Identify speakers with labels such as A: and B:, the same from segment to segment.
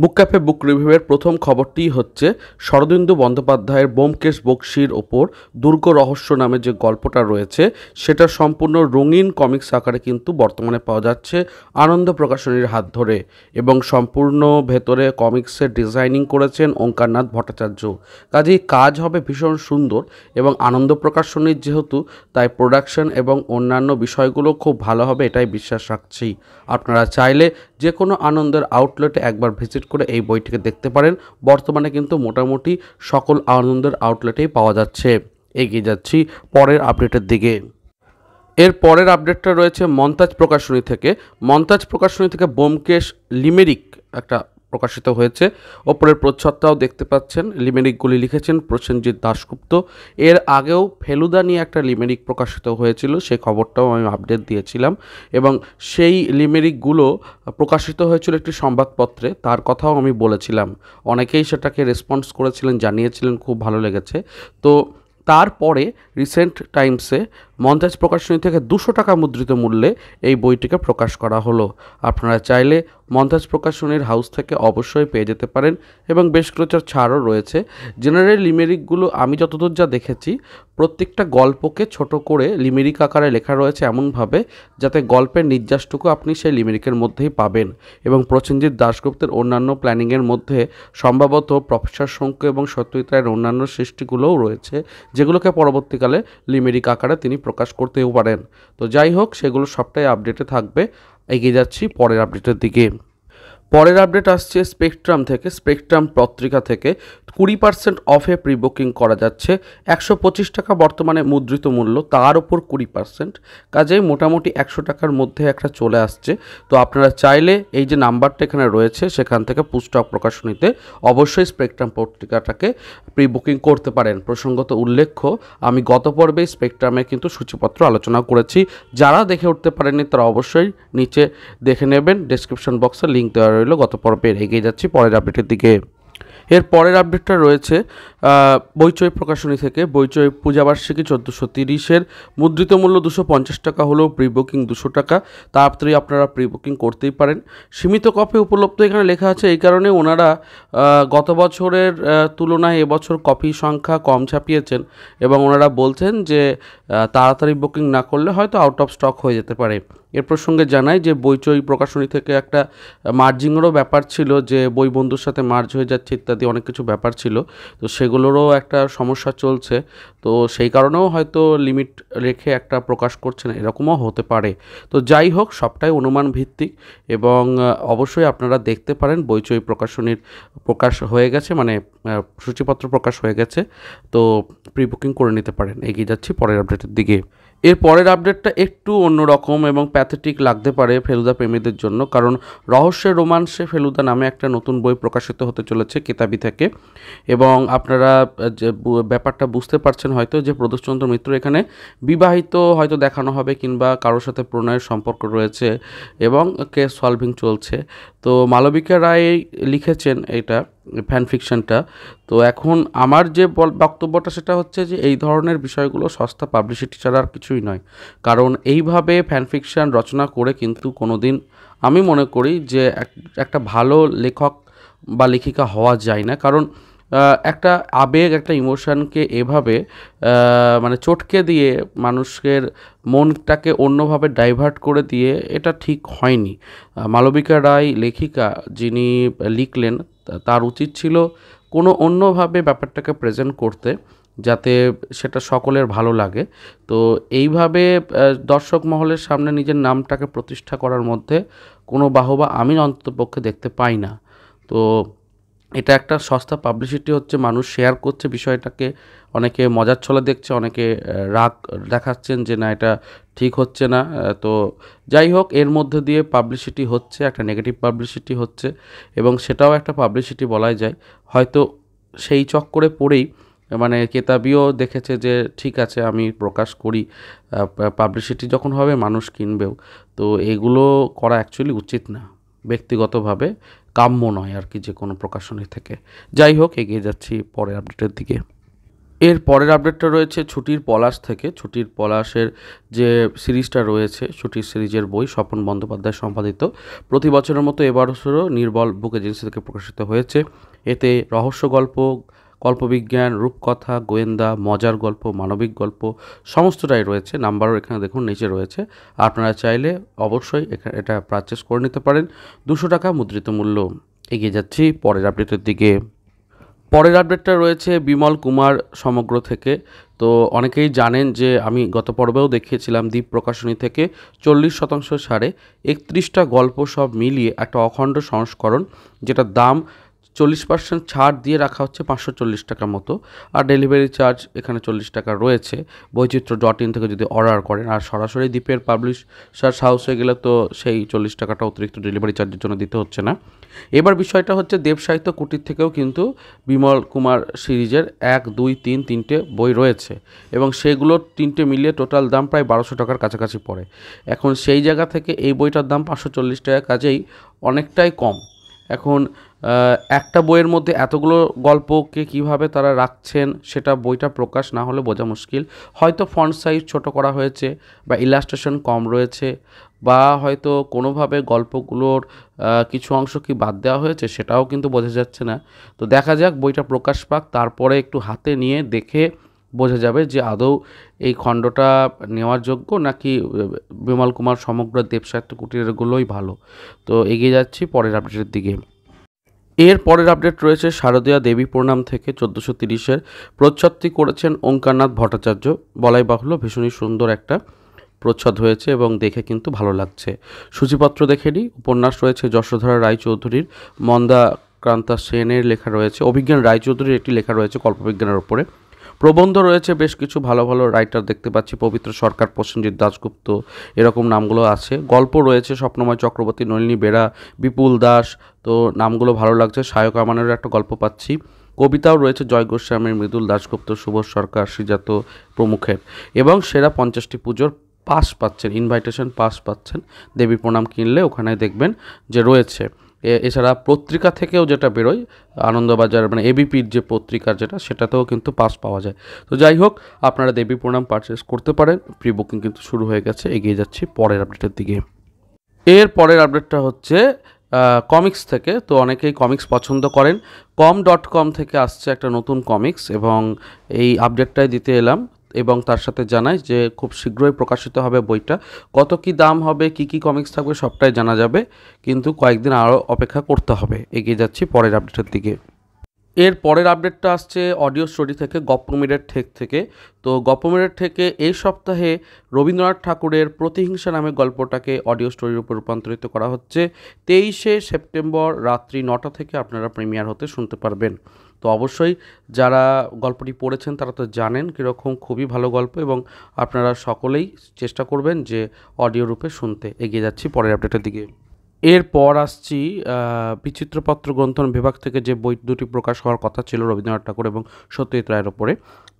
A: বুক cafe বুক রিভিউয়ের প্রথম খবরটি হচ্ছে শরদিন্দু বন্দ্যোপাধ্যায়ের বোমকেশ বক্সির ওপর দুর্গ রহস্য নামে যে গল্পটা রয়েছে সেটা সম্পূর্ণ রঙিন কমিক্স আকারে কিন্তু বর্তমানে পাওয়া যাচ্ছে আনন্দ প্রকাশনীর হাত ধরে এবং সম্পূর্ণ ভেতরে কমিক্সের ডিজাইনিং করেছেন ওঙ্কারনাথ ভট্টাচার্য কাজেই কাজ হবে ভীষণ সুন্দর এবং আনন্দ প্রকাশনীর যেহেতু তাই প্রোডাকশন এবং অন্যান্য বিষয়গুলো খুব ভালো হবে এটাই বিশ্বাস রাখছি আপনারা চাইলে যে কোনো আনন্দের আউটলেটে একবার ভিজিট ভিজিট করে এই বইটিকে দেখতে পারেন বর্তমানে কিন্তু মোটামুটি সকল আনন্দের আউটলেটেই পাওয়া যাচ্ছে এগিয়ে যাচ্ছি পরের আপডেটের দিকে এর পরের আপডেটটা রয়েছে মন্তাজ প্রকাশনী থেকে মন্তাজ প্রকাশনী থেকে বোমকেশ লিমেরিক একটা প্রকাশিত হয়েছে ওপরের প্রচ্ছদটাও দেখতে পাচ্ছেন লিমেরিকগুলি লিখেছেন প্রসেনজিৎ দাশগুপ্ত এর আগেও ফেলুদা নিয়ে একটা লিমেরিক প্রকাশিত হয়েছিল সেই খবরটাও আমি আপডেট দিয়েছিলাম এবং সেই লিমেরিকগুলো প্রকাশিত হয়েছিল একটি সংবাদপত্রে তার কথাও আমি বলেছিলাম অনেকেই সেটাকে রেসপন্স করেছিলেন জানিয়েছিলেন খুব ভালো লেগেছে তো তারপরে রিসেন্ট টাইমসে মন্তাজ প্রকাশনী থেকে দুশো টাকা মুদ্রিত মূল্যে এই বইটিকে প্রকাশ করা হলো আপনারা চাইলে মন্তাজ প্রকাশনীর হাউস থেকে অবশ্যই পেয়ে যেতে পারেন এবং বেশ কিছু ছাড়ও রয়েছে জেনারেল লিমেরিকগুলো আমি যতদূর যা দেখেছি প্রত্যেকটা গল্পকে ছোট করে লিমেরিক আকারে লেখা রয়েছে এমনভাবে যাতে গল্পের নির্যাসটুকু আপনি সেই লিমেরিকের মধ্যেই পাবেন এবং প্রসেনজিৎ দাশগুপ্তের অন্যান্য প্ল্যানিংয়ের মধ্যে সম্ভবত প্রফেসর শঙ্কু এবং সত্যজিৎ রায়ের অন্যান্য সৃষ্টিগুলোও রয়েছে যেগুলোকে পরবর্তীকালে লিমেরিক আকারে তিনি প্রকাশ করতেও পারেন তো যাই হোক সেগুলো সবটাই আপডেটে থাকবে এগিয়ে যাচ্ছি পরের আপডেটের দিকে পরের আপডেট আসছে স্পেকট্রাম থেকে স্পেকট্রাম পত্রিকা থেকে কুড়ি পার্সেন্ট অফে প্রি বুকিং করা যাচ্ছে একশো পঁচিশ টাকা বর্তমানে মুদ্রিত মূল্য তার ওপর কুড়ি পার্সেন্ট কাজেই মোটামুটি একশো টাকার মধ্যে একটা চলে আসছে তো আপনারা চাইলে এই যে নাম্বারটা এখানে রয়েছে সেখান থেকে পুস্তক প্রকাশনীতে অবশ্যই স্পেকট্রাম পত্রিকাটাকে প্রি বুকিং করতে পারেন প্রসঙ্গত উল্লেখ্য আমি গত পর্বেই স্পেকট্রামে কিন্তু সূচিপত্র আলোচনা করেছি যারা দেখে উঠতে পারেননি তারা অবশ্যই নিচে দেখে নেবেন ডেসক্রিপশন বক্সে লিঙ্ক দেওয়া রইল গত পর্বের এগিয়ে যাচ্ছি পরের আপডেটের দিকে এর পরের আপডেটটা রয়েছে বৈচয় প্রকাশনী থেকে বৈচয় পূজাবার্ষিকী চোদ্দোশো তিরিশের মুদ্রিত মূল্য দুশো পঞ্চাশ টাকা হলেও প্রি বুকিং দুশো টাকা তাড়াতাড়ি আপনারা প্রি বুকিং করতেই পারেন সীমিত কপি উপলব্ধ এখানে লেখা আছে এই কারণে ওনারা গত বছরের তুলনায় এবছর কপি সংখ্যা কম ছাপিয়েছেন এবং ওনারা বলছেন যে তাড়াতাড়ি বুকিং না করলে হয়তো আউট অফ স্টক হয়ে যেতে পারে এর প্রসঙ্গে জানাই যে বইচই প্রকাশনী থেকে একটা মার্জিংয়েরও ব্যাপার ছিল যে বই বন্ধুর সাথে মার্জ হয়ে যাচ্ছে ইত্যাদি অনেক কিছু ব্যাপার ছিল তো সেগুলোরও একটা সমস্যা চলছে তো সেই কারণেও হয়তো লিমিট রেখে একটা প্রকাশ করছে না এরকমও হতে পারে তো যাই হোক সবটাই অনুমান ভিত্তিক এবং অবশ্যই আপনারা দেখতে পারেন বইচই প্রকাশনীর প্রকাশ হয়ে গেছে মানে সূচিপত্র প্রকাশ হয়ে গেছে তো প্রি বুকিং করে নিতে পারেন এগিয়ে যাচ্ছি পরের আপডেটের দিকে এর পরের আপডেটটা একটু অন্যরকম এবং প্যাথেটিক লাগতে পারে ফেলুদা প্রেমীদের জন্য কারণ রহস্যের রোমান্সে ফেলুদা নামে একটা নতুন বই প্রকাশিত হতে চলেছে কেতাবি থেকে এবং আপনারা যে ব্যাপারটা বুঝতে পারছেন হয়তো যে প্রদোষচন্দ্র মিত্র এখানে বিবাহিত হয়তো দেখানো হবে কিংবা কারোর সাথে প্রণয়ের সম্পর্ক রয়েছে এবং কেস সলভিং চলছে তো মালবিকা রায় লিখেছেন এটা ফ্যান ফিকশনটা তো এখন আমার যে বক্তব্যটা সেটা হচ্ছে যে এই ধরনের বিষয়গুলো সস্তা পাবলিসিটি ছাড়া আর কিছুই নয় কারণ এইভাবে ফ্যান ফিকশন রচনা করে কিন্তু কোনো দিন আমি মনে করি যে একটা ভালো লেখক বা লেখিকা হওয়া যায় না কারণ একটা আবেগ একটা ইমোশানকে এভাবে মানে চটকে দিয়ে মানুষের মনটাকে অন্যভাবে ডাইভার্ট করে দিয়ে এটা ঠিক হয়নি মালবিকা রায় লেখিকা যিনি লিখলেন তার উচিত ছিল কোনো অন্যভাবে ব্যাপারটাকে প্রেজেন্ট করতে যাতে সেটা সকলের ভালো লাগে তো এইভাবে দর্শক মহলের সামনে নিজের নামটাকে প্রতিষ্ঠা করার মধ্যে কোনো বাহবা আমি অন্ততপক্ষে দেখতে পাই না তো এটা একটা সস্তা পাবলিসিটি হচ্ছে মানুষ শেয়ার করছে বিষয়টাকে অনেকে মজার ছলা দেখছে অনেকে রাগ দেখাচ্ছেন যে না এটা ঠিক হচ্ছে না তো যাই হোক এর মধ্যে দিয়ে পাবলিসিটি হচ্ছে একটা নেগেটিভ পাবলিসিটি হচ্ছে এবং সেটাও একটা পাবলিসিটি বলাই যায় হয়তো সেই চক্করে পড়েই মানে কেতাবিও দেখেছে যে ঠিক আছে আমি প্রকাশ করি পাবলিসিটি যখন হবে মানুষ কিনবেও তো এগুলো করা অ্যাকচুয়ালি উচিত না ব্যক্তিগতভাবে কাম্য নয় আর কি যে কোনো প্রকাশনী থেকে যাই হোক এগিয়ে যাচ্ছি পরের আপডেটের দিকে এর পরের আপডেটটা রয়েছে ছুটির পলাশ থেকে ছুটির পলাশের যে সিরিজটা রয়েছে ছুটির সিরিজের বই স্বপন বন্দ্যোপাধ্যায় সম্পাদিত প্রতি বছরের মতো এবারও নির্বল বুক এজেন্সি থেকে প্রকাশিত হয়েছে এতে রহস্য গল্প কল্পবিজ্ঞান রূপকথা গোয়েন্দা মজার গল্প মানবিক গল্প সমস্তটাই রয়েছে নাম্বারও এখানে দেখুন নিচে রয়েছে আপনারা চাইলে অবশ্যই এটা পারচেস করে নিতে পারেন দুশো টাকা মুদ্রিত মূল্য এগিয়ে যাচ্ছি পরের আপডেটের দিকে পরের আপডেটটা রয়েছে বিমল কুমার সমগ্র থেকে তো অনেকেই জানেন যে আমি গত পর্বেও দেখিয়েছিলাম দ্বীপ প্রকাশনী থেকে চল্লিশ শতাংশ সাড়ে একত্রিশটা গল্প সব মিলিয়ে একটা অখণ্ড সংস্করণ যেটা দাম চল্লিশ পার্সেন্ট ছাড় দিয়ে রাখা হচ্ছে পাঁচশো চল্লিশ টাকার মতো আর ডেলিভারি চার্জ এখানে চল্লিশ টাকা রয়েছে বৈচিত্র্য ডট ইন থেকে যদি অর্ডার করেন আর সরাসরি দ্বীপের পাবলিশার্স হাউসে গেলে তো সেই চল্লিশ টাকাটা অতিরিক্ত ডেলিভারি চার্জের জন্য দিতে হচ্ছে না এবার বিষয়টা হচ্ছে দেব সাহিত্য কুটির থেকেও কিন্তু বিমল কুমার সিরিজের এক দুই তিন তিনটে বই রয়েছে এবং সেগুলোর তিনটে মিলিয়ে টোটাল দাম প্রায় বারোশো টাকার কাছাকাছি পড়ে এখন সেই জায়গা থেকে এই বইটার দাম পাঁচশো চল্লিশ টাকা কাজেই অনেকটাই কম এখন একটা বইয়ের মধ্যে এতগুলো গল্পকে কিভাবে তারা রাখছেন সেটা বইটা প্রকাশ না হলে বোঝা মুশকিল হয়তো ফন্ট সাইজ ছোট করা হয়েছে বা ইলাস্ট্রেশন কম রয়েছে বা হয়তো কোনোভাবে গল্পগুলোর কিছু অংশ কি বাদ দেওয়া হয়েছে সেটাও কিন্তু বোঝা যাচ্ছে না তো দেখা যাক বইটা প্রকাশ পাক তারপরে একটু হাতে নিয়ে দেখে বোঝা যাবে যে আদৌ এই খণ্ডটা নেওয়ার যোগ্য নাকি বিমল কুমার সমগ্র দেবসাহিত্য কুটিরগুলোই ভালো তো এগিয়ে যাচ্ছি পরের আপডেটের দিকে এর পরের আপডেট রয়েছে শারদীয়া দেবী প্রণাম থেকে চোদ্দোশো তিরিশের প্রচ্ছদটি করেছেন ওঙ্কারনাথ ভট্টাচার্য বলাই বাহুল্য ভীষণই সুন্দর একটা প্রচ্ছদ হয়েছে এবং দেখে কিন্তু ভালো লাগছে সূচিপত্র দেখে নিই উপন্যাস রয়েছে যশোধরা রায়চৌধুরীর মন্দা ক্রান্তা সেনের লেখা রয়েছে অভিজ্ঞান রায়চৌধুরীর একটি লেখা রয়েছে কল্পবিজ্ঞানের ওপরে প্রবন্ধ রয়েছে বেশ কিছু ভালো ভালো রাইটার দেখতে পাচ্ছি পবিত্র সরকার প্রসেনজিৎ দাশগুপ্ত এরকম নামগুলো আছে গল্প রয়েছে স্বপ্নময় চক্রবর্তী নলিনী বেরা বিপুল দাস তো নামগুলো ভালো লাগছে সায়ক আমানেরও একটা গল্প পাচ্ছি কবিতাও রয়েছে জয় গোস্বামীর মৃদুল দাশগুপ্ত শুভ সরকার শ্রীজাত প্রমুখের এবং সেরা পঞ্চাশটি পুজোর পাস পাচ্ছেন ইনভাইটেশন পাস পাচ্ছেন দেবী প্রণাম কিনলে ওখানে দেখবেন যে রয়েছে এছাড়া পত্রিকা থেকেও যেটা বেরোয় আনন্দবাজার মানে এবিপির যে পত্রিকা যেটা সেটাতেও কিন্তু পাস পাওয়া যায় তো যাই হোক আপনারা দেবী প্রণাম পারচেস করতে পারেন প্রি বুকিং কিন্তু শুরু হয়ে গেছে এগিয়ে যাচ্ছি পরের আপডেটের দিকে এর পরের আপডেটটা হচ্ছে কমিক্স থেকে তো অনেকেই কমিক্স পছন্দ করেন কম ডট কম থেকে আসছে একটা নতুন কমিক্স এবং এই আপডেটটাই দিতে এলাম এবং তার সাথে জানাই যে খুব শীঘ্রই প্রকাশিত হবে বইটা কত কি দাম হবে কি কি কমিক্স থাকবে সবটাই জানা যাবে কিন্তু কয়েকদিন আরও অপেক্ষা করতে হবে এগিয়ে যাচ্ছি পরের আপডেটের দিকে এর পরের আপডেটটা আসছে অডিও স্টোরি থেকে গপ্পমিরের ঠেক থেকে তো গপ্পমিরের থেকে এই সপ্তাহে রবীন্দ্রনাথ ঠাকুরের প্রতিহিংসা নামে গল্পটাকে অডিও স্টোরির উপর রূপান্তরিত করা হচ্ছে তেইশে সেপ্টেম্বর রাত্রি নটা থেকে আপনারা প্রিমিয়ার হতে শুনতে পারবেন তো অবশ্যই যারা গল্পটি পড়েছেন তারা তো জানেন কীরকম খুবই ভালো গল্প এবং আপনারা সকলেই চেষ্টা করবেন যে অডিও রূপে শুনতে এগিয়ে যাচ্ছি পরের আপডেটের দিকে এরপর আসছি বিচিত্রপত্র গ্রন্থন বিভাগ থেকে যে বই দুটি প্রকাশ হওয়ার কথা ছিল রবীন্দ্রনাথ ঠাকুর এবং সত্যজিৎ রায়ের ওপরে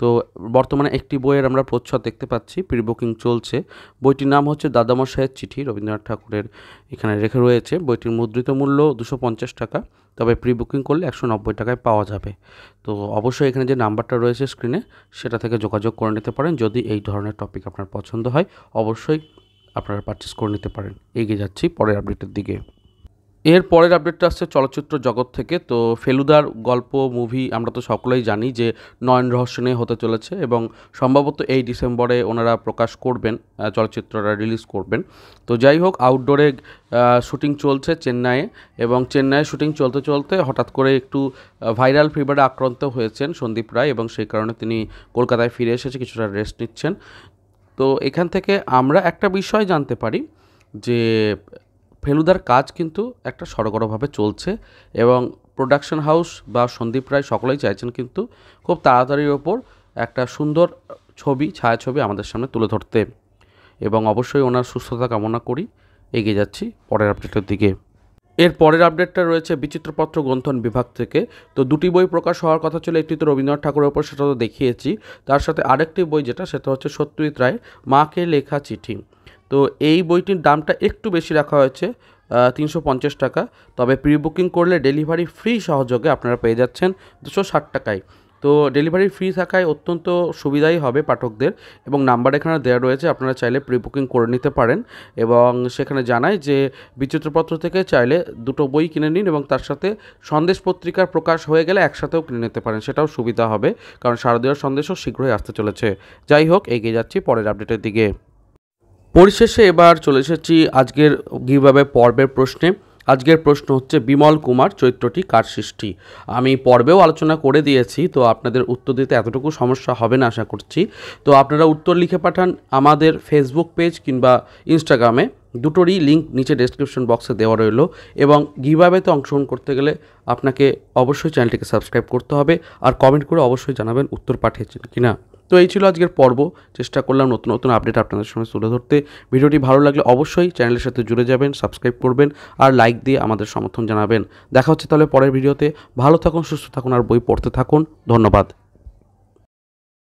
A: তো বর্তমানে একটি বইয়ের আমরা প্রচ্ছদ দেখতে পাচ্ছি প্রি বুকিং চলছে বইটির নাম হচ্ছে দাদামশায়ের চিঠি রবীন্দ্রনাথ ঠাকুরের এখানে রেখে রয়েছে বইটির মুদ্রিত মূল্য দুশো পঞ্চাশ টাকা তবে প্রি বুকিং করলে একশো নব্বই টাকায় পাওয়া যাবে তো অবশ্যই এখানে যে নাম্বারটা রয়েছে স্ক্রিনে সেটা থেকে যোগাযোগ করে নিতে পারেন যদি এই ধরনের টপিক আপনার পছন্দ হয় অবশ্যই আপনারা পারচেস করে নিতে পারেন এগিয়ে যাচ্ছি পরের আপডেটের দিকে এর পরের আপডেটটা আসছে চলচ্চিত্র জগৎ থেকে তো ফেলুদার গল্প মুভি আমরা তো সকলেই জানি যে নয়ন রহস্য নিয়ে হতে চলেছে এবং সম্ভবত এই ডিসেম্বরে ওনারা প্রকাশ করবেন চলচ্চিত্রটা রিলিজ করবেন তো যাই হোক আউটডোরে শুটিং চলছে চেন্নাইয়ে এবং চেন্নাইয়ে শুটিং চলতে চলতে হঠাৎ করে একটু ভাইরাল ফিভারে আক্রান্ত হয়েছেন সন্দীপ রায় এবং সেই কারণে তিনি কলকাতায় ফিরে এসেছে কিছুটা রেস্ট নিচ্ছেন তো এখান থেকে আমরা একটা বিষয় জানতে পারি যে ফেলুদার কাজ কিন্তু একটা সরগরভাবে চলছে এবং প্রোডাকশন হাউস বা সন্দীপ রায় সকলেই চাইছেন কিন্তু খুব তাড়াতাড়ির ওপর একটা সুন্দর ছবি ছায়াছবি আমাদের সামনে তুলে ধরতে এবং অবশ্যই ওনার সুস্থতা কামনা করি এগিয়ে যাচ্ছি পরের আপডেটের দিকে এর পরের আপডেটটা রয়েছে বিচিত্রপত্র গ্রন্থন বিভাগ থেকে তো দুটি বই প্রকাশ হওয়ার কথা ছিল একটি তো রবীন্দ্রনাথ ঠাকুরের ওপর সেটা তো দেখিয়েছি তার সাথে আরেকটি বই যেটা সেটা হচ্ছে সত্যজিৎ রায় মাকে লেখা চিঠি তো এই বইটির দামটা একটু বেশি রাখা হয়েছে তিনশো পঞ্চাশ টাকা তবে প্রি বুকিং করলে ডেলিভারি ফ্রি সহযোগে আপনারা পেয়ে যাচ্ছেন দুশো ষাট টাকায় তো ডেলিভারি ফ্রি থাকায় অত্যন্ত সুবিধাই হবে পাঠকদের এবং নাম্বার এখানে দেওয়া রয়েছে আপনারা চাইলে প্রি বুকিং করে নিতে পারেন এবং সেখানে জানায় যে বিচিত্রপত্র থেকে চাইলে দুটো বই কিনে নিন এবং তার সাথে সন্দেশ পত্রিকার প্রকাশ হয়ে গেলে একসাথেও কিনে নিতে পারেন সেটাও সুবিধা হবে কারণ শারদীয় সন্দেশও শীঘ্রই আসতে চলেছে যাই হোক এগিয়ে যাচ্ছি পরের আপডেটের দিকে পরিশেষে এবার চলে এসেছি আজকের গিভাবে পর্বের প্রশ্নে আজকের প্রশ্ন হচ্ছে বিমল কুমার চরিত্রটি কার সৃষ্টি আমি পর্বেও আলোচনা করে দিয়েছি তো আপনাদের উত্তর দিতে এতটুকু সমস্যা হবে না আশা করছি তো আপনারা উত্তর লিখে পাঠান আমাদের ফেসবুক পেজ কিংবা ইনস্টাগ্রামে দুটোরই লিঙ্ক নিচে ডেসক্রিপশন বক্সে দেওয়া রইল এবং গিভাবেতে অংশগ্রহণ করতে গেলে আপনাকে অবশ্যই চ্যানেলটিকে সাবস্ক্রাইব করতে হবে আর কমেন্ট করে অবশ্যই জানাবেন উত্তর পাঠিয়েছেন কিনা তো এই ছিল আজকের পর্ব চেষ্টা করলাম নতুন নতুন আপডেট আপনাদের সঙ্গে তুলে ধরতে ভিডিওটি ভালো লাগলে অবশ্যই চ্যানেলের সাথে জুড়ে যাবেন সাবস্ক্রাইব করবেন আর লাইক দিয়ে আমাদের সমর্থন জানাবেন দেখা হচ্ছে তাহলে পরের ভিডিওতে ভালো থাকুন সুস্থ থাকুন আর বই পড়তে থাকুন ধন্যবাদ